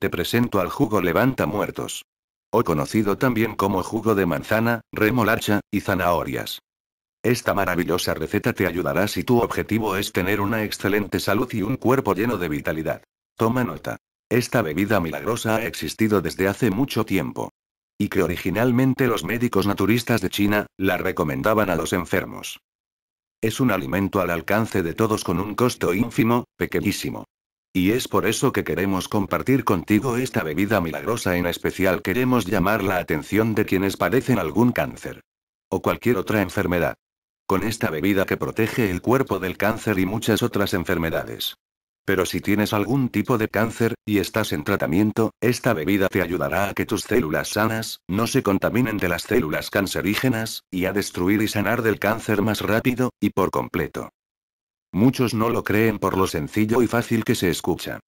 Te presento al jugo levanta muertos. O conocido también como jugo de manzana, remolacha, y zanahorias. Esta maravillosa receta te ayudará si tu objetivo es tener una excelente salud y un cuerpo lleno de vitalidad. Toma nota. Esta bebida milagrosa ha existido desde hace mucho tiempo. Y que originalmente los médicos naturistas de China, la recomendaban a los enfermos. Es un alimento al alcance de todos con un costo ínfimo, pequeñísimo. Y es por eso que queremos compartir contigo esta bebida milagrosa en especial queremos llamar la atención de quienes padecen algún cáncer. O cualquier otra enfermedad. Con esta bebida que protege el cuerpo del cáncer y muchas otras enfermedades. Pero si tienes algún tipo de cáncer, y estás en tratamiento, esta bebida te ayudará a que tus células sanas, no se contaminen de las células cancerígenas, y a destruir y sanar del cáncer más rápido, y por completo. Muchos no lo creen por lo sencillo y fácil que se escucha.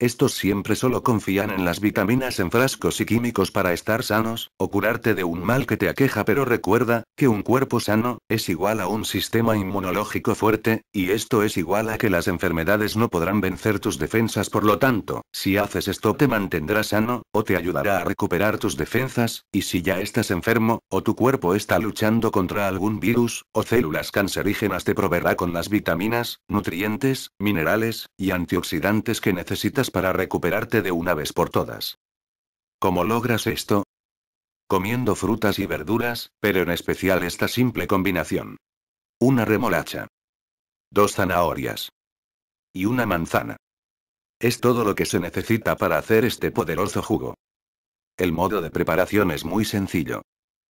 Estos siempre solo confían en las vitaminas en frascos y químicos para estar sanos, o curarte de un mal que te aqueja, pero recuerda, que un cuerpo sano, es igual a un sistema inmunológico fuerte, y esto es igual a que las enfermedades no podrán vencer tus defensas, por lo tanto, si haces esto te mantendrá sano, o te ayudará a recuperar tus defensas, y si ya estás enfermo, o tu cuerpo está luchando contra algún virus, o células cancerígenas te proveerá con las vitaminas, nutrientes, minerales, y antioxidantes que necesitas para recuperarte de una vez por todas. ¿Cómo logras esto? Comiendo frutas y verduras, pero en especial esta simple combinación. Una remolacha. Dos zanahorias. Y una manzana. Es todo lo que se necesita para hacer este poderoso jugo. El modo de preparación es muy sencillo.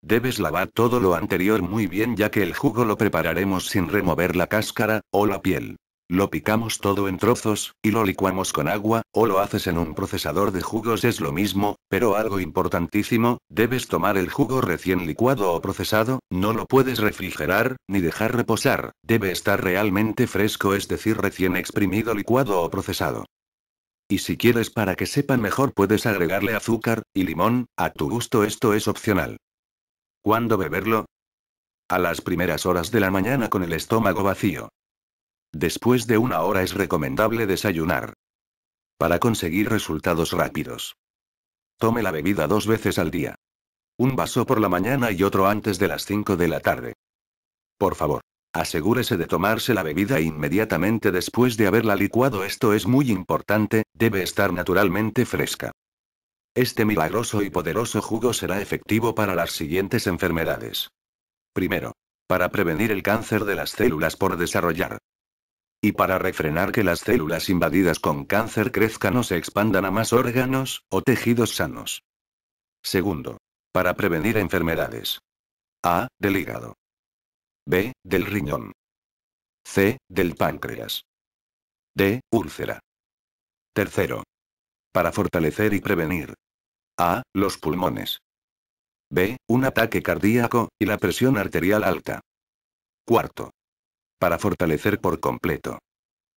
Debes lavar todo lo anterior muy bien ya que el jugo lo prepararemos sin remover la cáscara, o la piel. Lo picamos todo en trozos, y lo licuamos con agua, o lo haces en un procesador de jugos es lo mismo, pero algo importantísimo, debes tomar el jugo recién licuado o procesado, no lo puedes refrigerar, ni dejar reposar, debe estar realmente fresco es decir recién exprimido licuado o procesado. Y si quieres para que sepan mejor puedes agregarle azúcar, y limón, a tu gusto esto es opcional. ¿Cuándo beberlo? A las primeras horas de la mañana con el estómago vacío. Después de una hora es recomendable desayunar. Para conseguir resultados rápidos. Tome la bebida dos veces al día. Un vaso por la mañana y otro antes de las 5 de la tarde. Por favor, asegúrese de tomarse la bebida inmediatamente después de haberla licuado. Esto es muy importante, debe estar naturalmente fresca. Este milagroso y poderoso jugo será efectivo para las siguientes enfermedades. Primero, para prevenir el cáncer de las células por desarrollar. Y para refrenar que las células invadidas con cáncer crezcan o se expandan a más órganos o tejidos sanos. Segundo. Para prevenir enfermedades. A. Del hígado. B. Del riñón. C. Del páncreas. D. Úlcera. Tercero. Para fortalecer y prevenir. A. Los pulmones. B. Un ataque cardíaco, y la presión arterial alta. Cuarto. Para fortalecer por completo.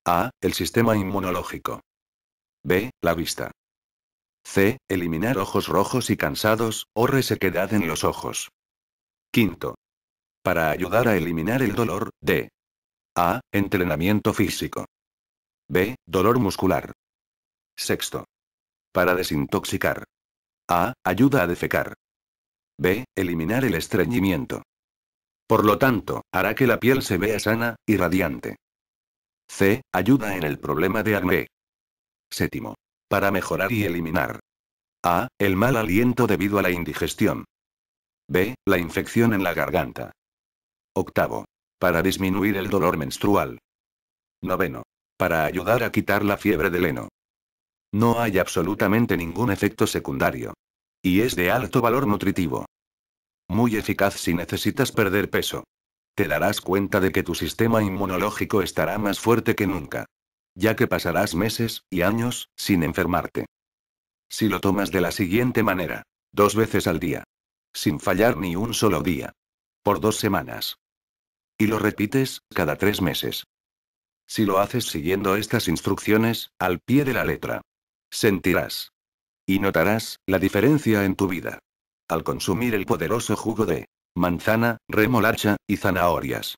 A. El sistema inmunológico. B. La vista. C. Eliminar ojos rojos y cansados, o resequedad en los ojos. Quinto. Para ayudar a eliminar el dolor, D. A. Entrenamiento físico. B. Dolor muscular. Sexto. Para desintoxicar. A. Ayuda a defecar. B. Eliminar el estreñimiento. Por lo tanto, hará que la piel se vea sana y radiante. C. Ayuda en el problema de acné. Séptimo. Para mejorar y eliminar. A. El mal aliento debido a la indigestión. B. La infección en la garganta. Octavo. Para disminuir el dolor menstrual. Noveno. Para ayudar a quitar la fiebre del heno. No hay absolutamente ningún efecto secundario. Y es de alto valor nutritivo. Muy eficaz si necesitas perder peso. Te darás cuenta de que tu sistema inmunológico estará más fuerte que nunca. Ya que pasarás meses y años sin enfermarte. Si lo tomas de la siguiente manera. Dos veces al día. Sin fallar ni un solo día. Por dos semanas. Y lo repites, cada tres meses. Si lo haces siguiendo estas instrucciones, al pie de la letra. Sentirás. Y notarás la diferencia en tu vida al consumir el poderoso jugo de manzana, remolacha y zanahorias.